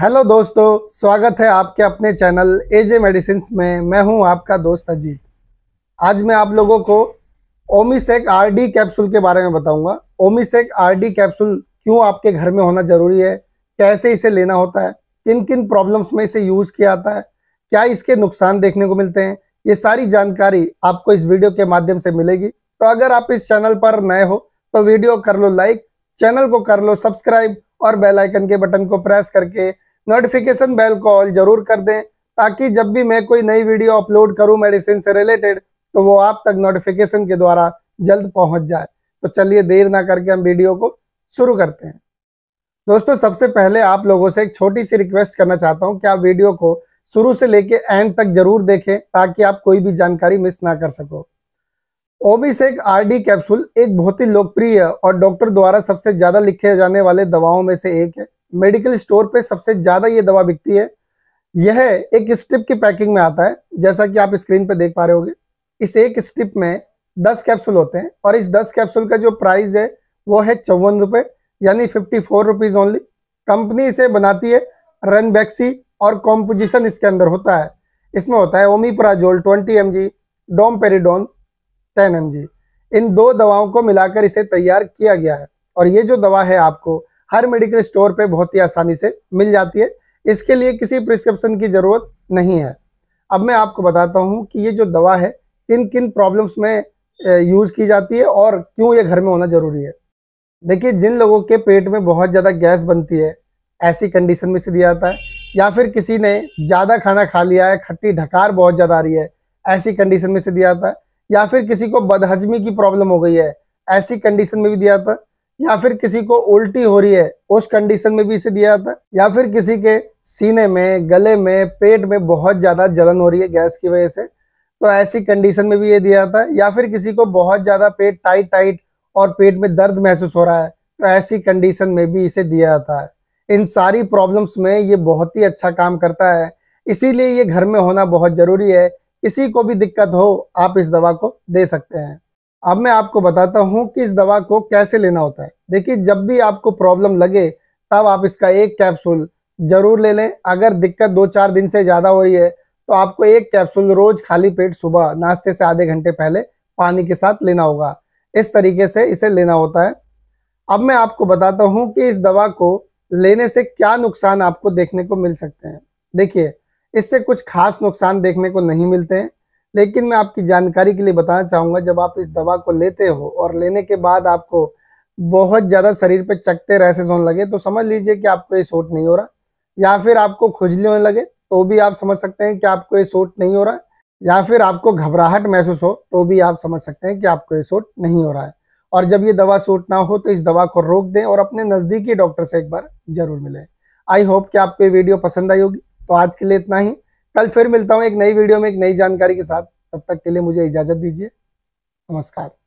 hello दोस्तों स्वागत है आपके अपने चैनल एजे मेडिसिन में मैं हूं आपका दोस्त अजीत आज मैं आप लोगों को ओमिसेक आरडी कैप्सूल के बारे में बताऊंगा ओमिसेक आरडी कैप्सूल क्यों आपके घर में होना ज़रूरी है कैसे इसे लेना होता है किन किन प्रॉब्लम्स में इसे यूज़ किया जाता है क्या इसके नुकसान देखने को मिलते हैं ये सारी जानकारी आपको इस वीडियो के माध्यम से मिलेगी तो अगर आप इस चैनल पर नए हो तो वीडियो कर लो लाइक चैनल को कर लो सब्सक्राइब और बेल आइकन के बटन को प्रेस करके नोटिफिकेशन बेल को ऑल जरूर कर दें ताकि जब भी मैं कोई नई वीडियो अपलोड करूं मेडिसिन से रिलेटेड तो वो आप तक नोटिफिकेशन के द्वारा जल्द पहुंच जाए तो चलिए देर ना करके हम वीडियो को शुरू करते हैं दोस्तों सबसे पहले आप लोगों से एक छोटी सी रिक्वेस्ट करना चाहता हूँ कि आप वीडियो को शुरू से लेके एंड तक जरूर देखें ताकि आप कोई भी जानकारी मिस ना कर सको ओबिसेक आरडी कैप्सूल एक बहुत ही लोकप्रिय और डॉक्टर द्वारा सबसे ज़्यादा लिखे जाने वाले दवाओं में से एक है मेडिकल स्टोर पे सबसे ज़्यादा ये दवा बिकती है यह एक स्ट्रिप की पैकिंग में आता है जैसा कि आप स्क्रीन पे देख पा रहे होंगे इस एक स्ट्रिप में दस कैप्सूल होते हैं और इस दस कैप्सूल का जो प्राइस है वो है चौवन रुपये यानी fifty four rupees only company इसे बनाती है रनबैक्सी और कॉम्पोजिशन इसके अंदर होता है इसमें होता है omeprazole twenty m g peridone ten m इन दो दवाओं को मिलाकर इसे तैयार किया गया है और ये जो दवा है आपको हर मेडिकल स्टोर पे बहुत ही आसानी से मिल जाती है इसके लिए किसी प्रिस्क्रिप्शन की ज़रूरत नहीं है अब मैं आपको बताता हूँ कि ये जो दवा है किन किन प्रॉब्लम्स में यूज़ की जाती है और क्यों ये घर में होना ज़रूरी है देखिए जिन लोगों के पेट में बहुत ज़्यादा गैस बनती है ऐसी कंडीशन में से दिया जाता है या फिर किसी ने ज़्यादा खाना खा लिया है खट्टी ढकार बहुत ज़्यादा आ रही है ऐसी कंडीशन में से दिया जाता है या फिर किसी को बदहजमी की प्रॉब्लम हो गई है ऐसी कंडीशन में भी दिया जाता है या फिर किसी को उल्टी हो रही है उस कंडीशन में भी इसे दिया जाता है या फिर किसी के सीने में गले में पेट में बहुत ज़्यादा जलन हो रही है गैस की वजह से तो ऐसी कंडीशन में भी ये दिया जाता है या फिर किसी को बहुत ज़्यादा पेट टाइट टाइट और पेट में दर्द महसूस हो रहा है तो ऐसी कंडीशन में भी इसे दिया जाता है इन सारी प्रॉब्लम्स में ये बहुत ही अच्छा काम करता है इसीलिए ये घर में होना बहुत ज़रूरी है किसी को भी दिक्कत हो आप इस दवा को दे सकते हैं अब मैं आपको बताता हूँ कि इस दवा को कैसे लेना होता है देखिए जब भी आपको प्रॉब्लम लगे तब आप इसका एक कैप्सूल जरूर ले लें अगर दिक्कत दो चार दिन से ज़्यादा हो रही है तो आपको एक कैप्सूल रोज खाली पेट सुबह नाश्ते से आधे घंटे पहले पानी के साथ लेना होगा इस तरीके से इसे लेना होता है अब मैं आपको बताता हूं कि इस दवा को लेने से क्या नुकसान आपको देखने को मिल सकते हैं देखिए इससे कुछ खास नुकसान देखने को नहीं मिलते हैं लेकिन मैं आपकी जानकारी के लिए बताना चाहूँगा जब आप इस दवा को लेते हो और लेने के बाद आपको बहुत ज़्यादा शरीर पे चकते रहसेज होने लगे तो समझ लीजिए कि आपको ये सोट नहीं हो रहा या फिर आपको खुजली होने लगे तो भी आप समझ सकते हैं कि आपको ये सूट नहीं हो रहा या फिर आपको घबराहट महसूस हो तो भी आप समझ सकते हैं कि आपको ये सोट नहीं हो रहा है और जब ये दवा सूट ना हो तो इस दवा को रोक दें और अपने नज़दीकी डॉक्टर से एक बार ज़रूर मिलें आई होप कि आपको ये वीडियो पसंद आई होगी तो आज के लिए इतना ही कल फिर मिलता हूँ एक नई वीडियो में एक नई जानकारी के साथ तब तक के लिए मुझे इजाजत दीजिए नमस्कार